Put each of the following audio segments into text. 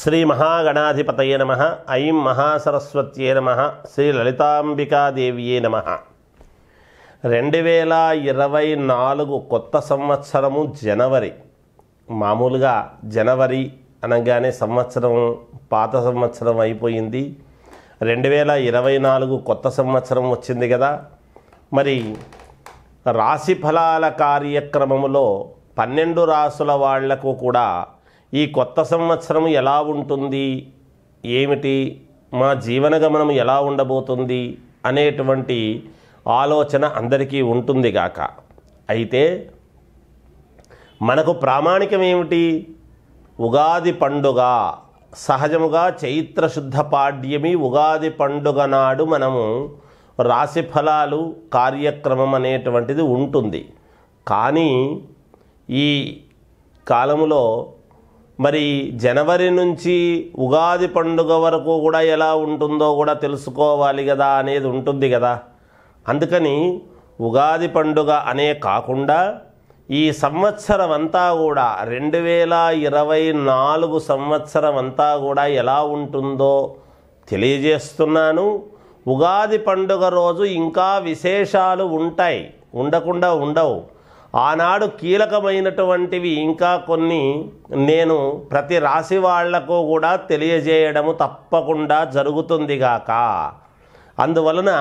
శ్రీ మహాగణాధిపతయ నమ ఐం మహాసరస్వత్యే నమ శ్రీ లలితాంబికాదేవియే నమ రెండు వేల ఇరవై నాలుగు కొత్త సంవత్సరము జనవరి మామూలుగా జనవరి అనగానే సంవత్సరం పాత సంవత్సరం అయిపోయింది రెండు వేల ఇరవై నాలుగు కొత్త సంవత్సరం వచ్చింది కదా మరి రాశి ఫలాల కార్యక్రమములో పన్నెండు రాసుల వాళ్లకు కూడా ఈ కొత్త సంవత్సరం ఎలా ఉంటుంది ఏమిటి మా జీవన గమనం ఎలా ఉండబోతుంది అనేటువంటి ఆలోచన అందరికీ ఉంటుంది గాక అయితే మనకు ప్రామాణికం ఏమిటి ఉగాది పండుగ సహజముగా చైత్రశుద్ధ పాడ్యమి ఉగాది పండుగ నాడు మనము రాశి ఫలాలు కార్యక్రమం అనేటువంటిది ఉంటుంది కానీ ఈ కాలములో మరి జనవరి నుంచి ఉగాది పండుగ వరకు కూడా ఎలా ఉంటుందో కూడా తెలుసుకోవాలి కదా అనేది ఉంటుంది కదా అందుకని ఉగాది పండుగ అనే కాకుండా ఈ సంవత్సరం అంతా కూడా రెండు వేల ఇరవై నాలుగు సంవత్సరం అంతా కూడా ఎలా ఉంటుందో తెలియజేస్తున్నాను ఉగాది పండుగ రోజు ఇంకా విశేషాలు ఉంటాయి ఉండకుండా ఉండవు ఆనాడు కీలకమైనటువంటివి ఇంకా కొన్ని నేను ప్రతి రాశి వాళ్లకు కూడా తెలియజేయడము తప్పకుండా జరుగుతుంది గాక అందువలన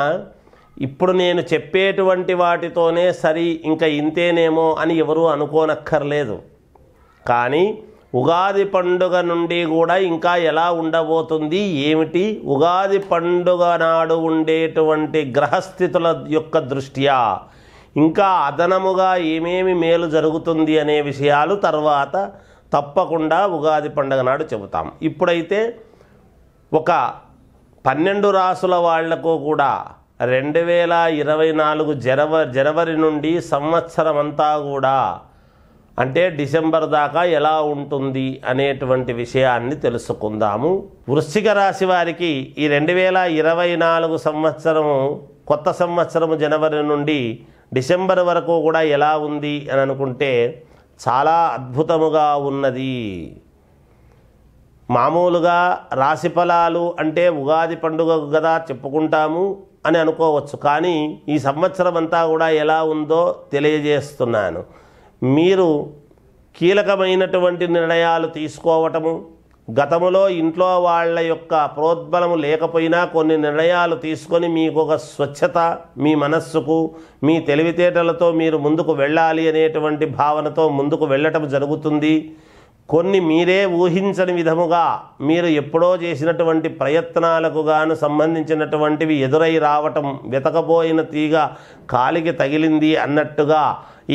ఇప్పుడు నేను చెప్పేటువంటి వాటితోనే సరి ఇంకా ఇంతేనేమో అని ఎవరూ అనుకోనక్కర్లేదు కానీ ఉగాది పండుగ నుండి కూడా ఇంకా ఎలా ఉండబోతుంది ఏమిటి ఉగాది పండుగ నాడు ఉండేటువంటి గ్రహస్థితుల యొక్క దృష్ట్యా ఇంకా అదనముగా ఏమేమి మేలు జరుగుతుంది అనే విషయాలు తర్వాత తప్పకుండా ఉగాది పండుగ నాడు చెబుతాం ఇప్పుడైతే ఒక పన్నెండు రాసుల వాళ్లకు కూడా రెండు వేల ఇరవై నాలుగు జనవ జనవరి నుండి సంవత్సరం అంతా కూడా అంటే డిసెంబర్ దాకా ఎలా ఉంటుంది అనేటువంటి విషయాన్ని తెలుసుకుందాము వృశ్చిక రాశి వారికి ఈ రెండు వేల ఇరవై నాలుగు సంవత్సరము కొత్త సంవత్సరము జనవరి నుండి డిసెంబర్ వరకు కూడా ఎలా ఉంది అని అనుకుంటే చాలా అద్భుతముగా ఉన్నది మామూలుగా రాశి ఫలాలు అంటే ఉగాది పండుగ కదా చెప్పుకుంటాము అని అనుకోవచ్చు కానీ ఈ సంవత్సరం అంతా కూడా ఎలా ఉందో తెలియజేస్తున్నాను మీరు కీలకమైనటువంటి నిర్ణయాలు తీసుకోవటము గతములో ఇంట్లో వాళ్ళ యొక్క ప్రోద్బలము లేకపోయినా కొన్ని నిర్ణయాలు తీసుకొని మీకు ఒక స్వచ్ఛత మీ మనస్సుకు మీ తెలివితేటలతో మీరు ముందుకు వెళ్ళాలి అనేటువంటి భావనతో ముందుకు వెళ్ళటం జరుగుతుంది కొన్ని మీరే ఊహించని విధముగా మీరు ఎప్పుడో చేసినటువంటి ప్రయత్నాలకు గాను సంబంధించినటువంటివి ఎదురై రావటం వెతకపోయిన తీగ కాలికి తగిలింది అన్నట్టుగా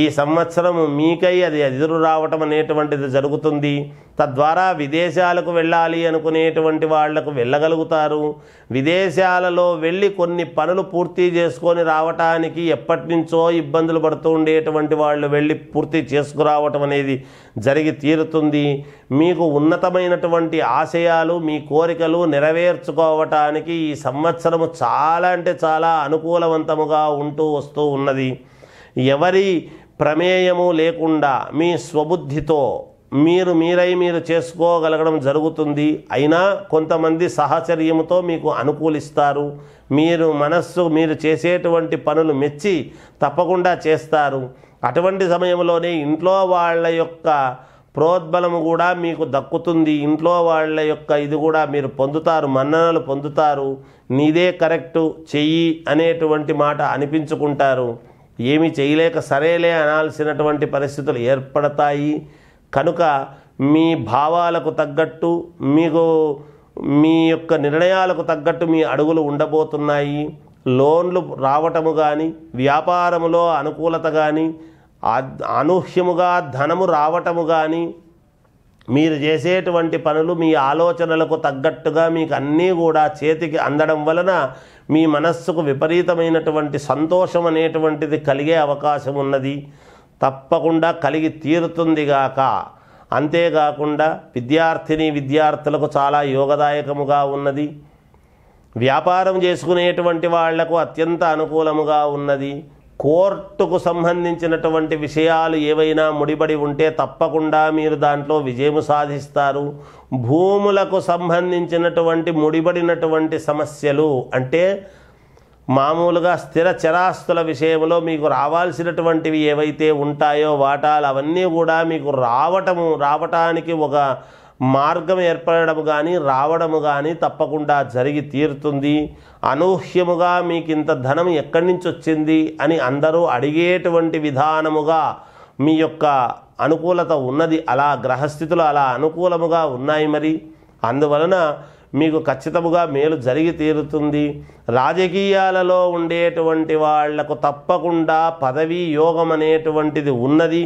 ఈ సంవత్సరం మీకై అది ఎదురు రావటం అనేటువంటిది జరుగుతుంది తద్వారా విదేశాలకు వెళ్ళాలి అనుకునేటువంటి వాళ్లకు వెళ్ళగలుగుతారు విదేశాలలో వెళ్ళి కొన్ని పనులు పూర్తి చేసుకొని రావటానికి ఎప్పటి నుంచో ఇబ్బందులు పడుతూ ఉండేటువంటి వాళ్ళు వెళ్ళి పూర్తి చేసుకురావటం అనేది జరిగి తీరుతుంది మీకు ఉన్నతమైనటువంటి ఆశయాలు మీ కోరికలు నెరవేర్చుకోవటానికి ఈ సంవత్సరము చాలా అంటే చాలా అనుకూలవంతముగా ఉంటూ వస్తూ ఉన్నది ఎవరి ప్రమేయము లేకుండా మీ స్వబుద్ధితో మీరు మీరై మీరు చేసుకోగలగడం జరుగుతుంది అయినా కొంతమంది సహచర్యముతో మీకు అనుకూలిస్తారు మీరు మనస్సు మీరు చేసేటువంటి పనులు మెచ్చి తప్పకుండా చేస్తారు అటువంటి సమయంలోనే ఇంట్లో వాళ్ళ యొక్క ప్రోద్బలము కూడా మీకు దక్కుతుంది ఇంట్లో వాళ్ళ యొక్క ఇది కూడా మీరు పొందుతారు మన్ననలు పొందుతారు నీదే కరెక్టు చెయ్యి అనేటువంటి మాట అనిపించుకుంటారు ఏమీ చేయలేక సరేలే అనాల్సినటువంటి పరిస్థితులు ఏర్పడతాయి కనుక మీ భావాలకు తగ్గట్టు మీకు మీ యొక్క నిర్ణయాలకు తగ్గట్టు మీ అడుగులు ఉండబోతున్నాయి లోన్లు రావటము కానీ వ్యాపారములో అనుకూలత కానీ అనూహ్యముగా ధనము రావటము కానీ మీరు చేసేటువంటి పనులు మీ ఆలోచనలకు తగ్గట్టుగా మీకు అన్నీ కూడా చేతికి అందడం వలన మీ మనస్సుకు విపరీతమైనటువంటి సంతోషం అనేటువంటిది కలిగే అవకాశం ఉన్నది తప్పకుండా కలిగి తీరుతుంది గాక అంతేకాకుండా విద్యార్థిని విద్యార్థులకు చాలా యోగదాయకముగా ఉన్నది వ్యాపారం చేసుకునేటువంటి వాళ్లకు అత్యంత అనుకూలముగా ఉన్నది కోర్టుకు సంబంధించినటువంటి విషయాలు ఏవైనా ముడిపడి ఉంటే తప్పకుండా మీరు దాంట్లో విజయం సాధిస్తారు భూములకు సంబంధించినటువంటి ముడిపడినటువంటి సమస్యలు అంటే మామూలుగా స్థిర చరాస్తుల విషయంలో మీకు రావాల్సినటువంటివి ఏవైతే ఉంటాయో వాటాలు అవన్నీ కూడా మీకు రావటము రావటానికి ఒక మార్గం ఏర్పడము కానీ రావడము కానీ తప్పకుండా జరిగి తీరుతుంది అనూహ్యముగా మీకు ఇంత ధనం ఎక్కడి నుంచి వచ్చింది అని అందరూ అడిగేటువంటి విధానముగా మీ యొక్క అనుకూలత ఉన్నది అలా గ్రహస్థితులు అలా అనుకూలముగా ఉన్నాయి మరి అందువలన మీకు ఖచ్చితముగా మేలు జరిగి తీరుతుంది రాజకీయాలలో ఉండేటువంటి వాళ్లకు తప్పకుండా పదవీ యోగం అనేటువంటిది ఉన్నది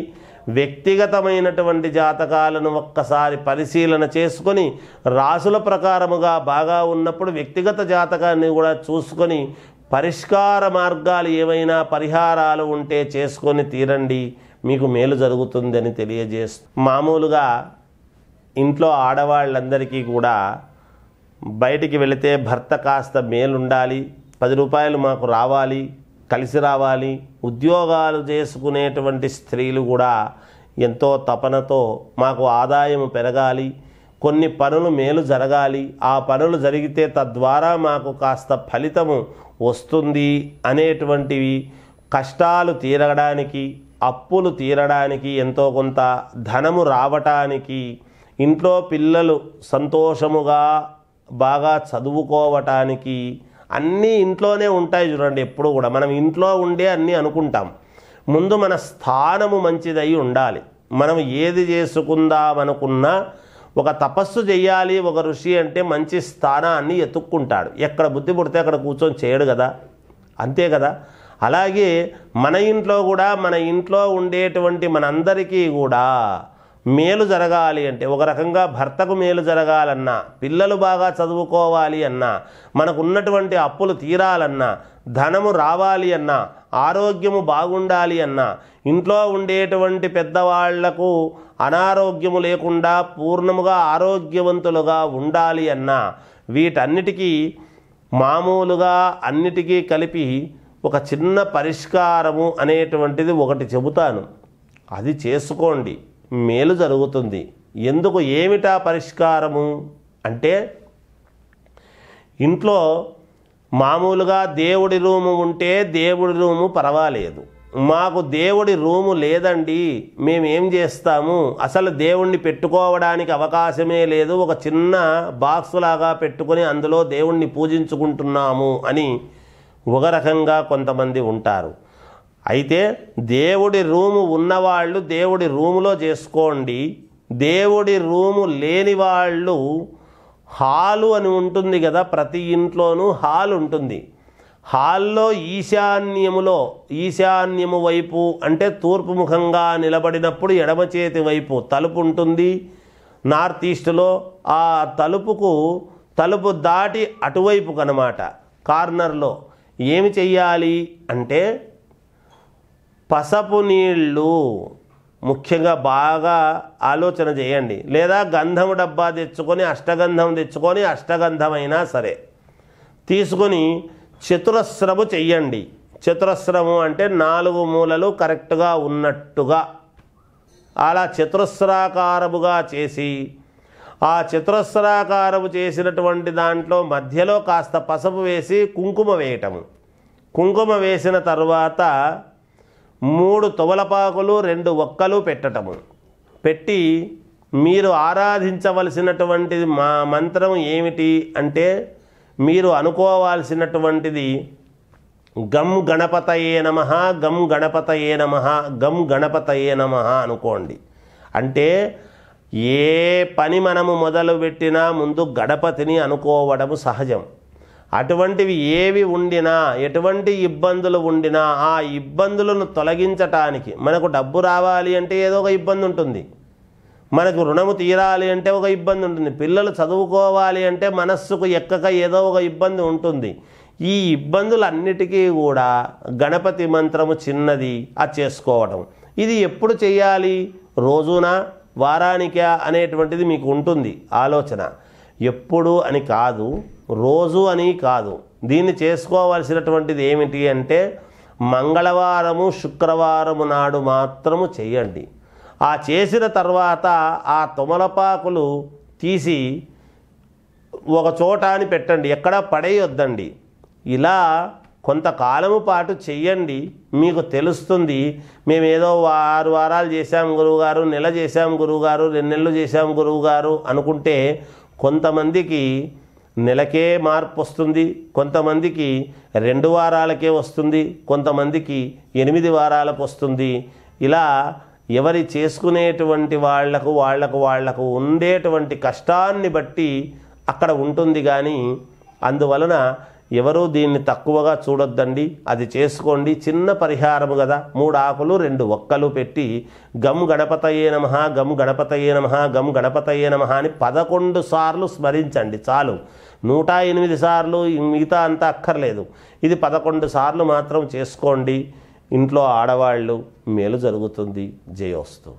వ్యక్తిగతమైనటువంటి జాతకాలను ఒక్కసారి పరిశీలన చేసుకొని రాసుల ప్రకారముగా బాగా ఉన్నప్పుడు వ్యక్తిగత జాతకాన్ని కూడా చూసుకొని పరిష్కార మార్గాలు ఏవైనా పరిహారాలు ఉంటే చేసుకొని తీరండి మీకు మేలు జరుగుతుందని తెలియజేస్తూ మామూలుగా ఇంట్లో ఆడవాళ్ళందరికీ కూడా బయటికి వెళితే భర్త కాస్త మేలుండాలి పది రూపాయలు మాకు రావాలి కలిసి రావాలి ఉద్యోగాలు చేసుకునేటువంటి స్త్రీలు కూడా ఎంతో తపనతో మాకు ఆదాయం పెరగాలి కొన్ని పనులు మేలు జరగాలి ఆ పనులు జరిగితే తద్వారా మాకు కాస్త ఫలితము వస్తుంది అనేటువంటివి కష్టాలు తీరడానికి అప్పులు తీరడానికి ఎంతో కొంత ధనము రావటానికి ఇంట్లో పిల్లలు సంతోషముగా బాగా చదువుకోవటానికి అన్నీ ఇంట్లోనే ఉంటాయి చూడండి ఎప్పుడు కూడా మనం ఇంట్లో ఉండే అన్నీ అనుకుంటాం ముందు మన స్థానము మంచిదై ఉండాలి మనం ఏది చేసుకుందాం అనుకున్నా ఒక తపస్సు చేయాలి ఒక ఋషి అంటే మంచి స్థానాన్ని ఎత్తుక్కుంటాడు ఎక్కడ బుద్ధి పుడితే అక్కడ కూర్చొని చేయడు కదా అంతే కదా అలాగే మన ఇంట్లో కూడా మన ఇంట్లో ఉండేటువంటి మనందరికీ కూడా మేలు జరగాలి అంటే ఒక రకంగా భర్తకు మేలు జరగాలన్నా పిల్లలు బాగా చదువుకోవాలి అన్నా మనకు ఉన్నటువంటి అప్పులు తీరాలన్నా ధనము రావాలి అన్నా ఆరోగ్యము బాగుండాలి అన్నా ఇంట్లో ఉండేటువంటి పెద్దవాళ్లకు అనారోగ్యము లేకుండా పూర్ణముగా ఆరోగ్యవంతులుగా ఉండాలి అన్నా వీటన్నిటికీ మామూలుగా అన్నిటికీ కలిపి ఒక చిన్న పరిష్కారము అనేటువంటిది ఒకటి చెబుతాను అది చేసుకోండి మేలు జరుగుతుంది ఎందుకు ఏమిటా పరిష్కారము అంటే ఇంట్లో మామూలుగా దేవుడి రూము ఉంటే దేవుడి రూము పర్వాలేదు మాకు దేవుడి రూము లేదండి మేమేం చేస్తాము అసలు దేవుణ్ణి పెట్టుకోవడానికి అవకాశమే లేదు ఒక చిన్న బాక్స్ లాగా పెట్టుకొని అందులో దేవుణ్ణి పూజించుకుంటున్నాము అని ఒక రకంగా కొంతమంది ఉంటారు అయితే దేవుడి రూము ఉన్నవాళ్ళు దేవుడి రూములో చేసుకోండి దేవుడి రూము లేని వాళ్ళు హాలు అని ఉంటుంది కదా ప్రతి ఇంట్లోనూ హాల్ ఉంటుంది హాల్లో ఈశాన్యములో ఈశాన్యము వైపు అంటే తూర్పు ముఖంగా నిలబడినప్పుడు ఎడమ చేతి వైపు తలుపు ఉంటుంది నార్త్ ఈస్ట్లో ఆ తలుపుకు తలుపు దాటి అటువైపు కనమాట కార్నర్లో ఏమి చెయ్యాలి అంటే పసపు నీళ్ళు ముఖ్యంగా బాగా ఆలోచన చేయండి లేదా గంధం డబ్బా తెచ్చుకొని అష్టగంధం తెచ్చుకొని అష్టగంధమైనా సరే తీసుకొని చతురస్రము చెయ్యండి చతురస్రము అంటే నాలుగు మూలలు కరెక్ట్గా ఉన్నట్టుగా అలా చతురస్రాకారముగా చేసి ఆ చతురస్రాకారము చేసినటువంటి దాంట్లో మధ్యలో కాస్త పసుపు వేసి కుంకుమ వేయటము కుంకుమ వేసిన తర్వాత మూడు తువలపాకులు రెండు ఒక్కలు పెట్టటము పెట్టి మీరు ఆరాధించవలసినటువంటి మా మంత్రం ఏమిటి అంటే మీరు అనుకోవాల్సినటువంటిది గమ్ గణపతయే నమ గమ్ గణపతయే నమ గమ్ గణపతయే నమ అనుకోండి అంటే ఏ పని మనము మొదలుపెట్టినా ముందు గణపతిని అనుకోవడము సహజం అటువంటివి ఏవి ఉండినా ఎటువంటి ఇబ్బందులు ఉండినా ఆ ఇబ్బందులను తొలగించటానికి మనకు డబ్బు రావాలి అంటే ఏదో ఒక ఇబ్బంది ఉంటుంది మనకు రుణము తీరాలి అంటే ఒక ఇబ్బంది ఉంటుంది పిల్లలు చదువుకోవాలి అంటే మనస్సుకు ఎక్కక ఏదో ఒక ఇబ్బంది ఉంటుంది ఈ ఇబ్బందులన్నిటికీ కూడా గణపతి మంత్రము చిన్నది ఆ చేసుకోవడం ఇది ఎప్పుడు చేయాలి రోజునా వారానికా అనేటువంటిది మీకు ఉంటుంది ఆలోచన ఎప్పుడు అని కాదు రోజు అని కాదు దీన్ని చేసుకోవలసినటువంటిది ఏమిటి అంటే మంగళవారము శుక్రవారము నాడు మాత్రము చేయండి ఆ చేసిన తర్వాత ఆ తుమలపాకులు తీసి ఒక చోట అని పెట్టండి ఎక్కడ పడేయొద్దండి ఇలా కొంతకాలము పాటు చెయ్యండి మీకు తెలుస్తుంది మేమేదో ఆరు వారాలు చేశాం గురువుగారు నెల చేశాం గురువుగారు రెండు నెలలు చేశాం గురువుగారు అనుకుంటే కొంతమందికి నెలకే మార్పు వస్తుంది కొంతమందికి రెండు వారాలకే వస్తుంది కొంతమందికి ఎనిమిది వారాలకు వస్తుంది ఇలా ఎవరి చేసుకునేటువంటి వాళ్లకు వాళ్లకు వాళ్లకు ఉండేటువంటి కష్టాన్ని బట్టి అక్కడ ఉంటుంది కానీ అందువలన ఎవరూ దీన్ని తక్కువగా చూడొద్దండి అది చేసుకోండి చిన్న పరిహారము కదా మూడు ఆకులు రెండు ఒక్కలు పెట్టి గమ్ గణపతయ్యే నమ గమ్ గణపతయ్యే నమ గమ్ గణపతయ్యే నమ అని పదకొండు సార్లు స్మరించండి చాలు నూట ఎనిమిది సార్లు మిగతా అంతా అక్కర్లేదు ఇది పదకొండు సార్లు మాత్రం చేసుకోండి ఇంట్లో ఆడవాళ్ళు మేలు జరుగుతుంది జయోస్తు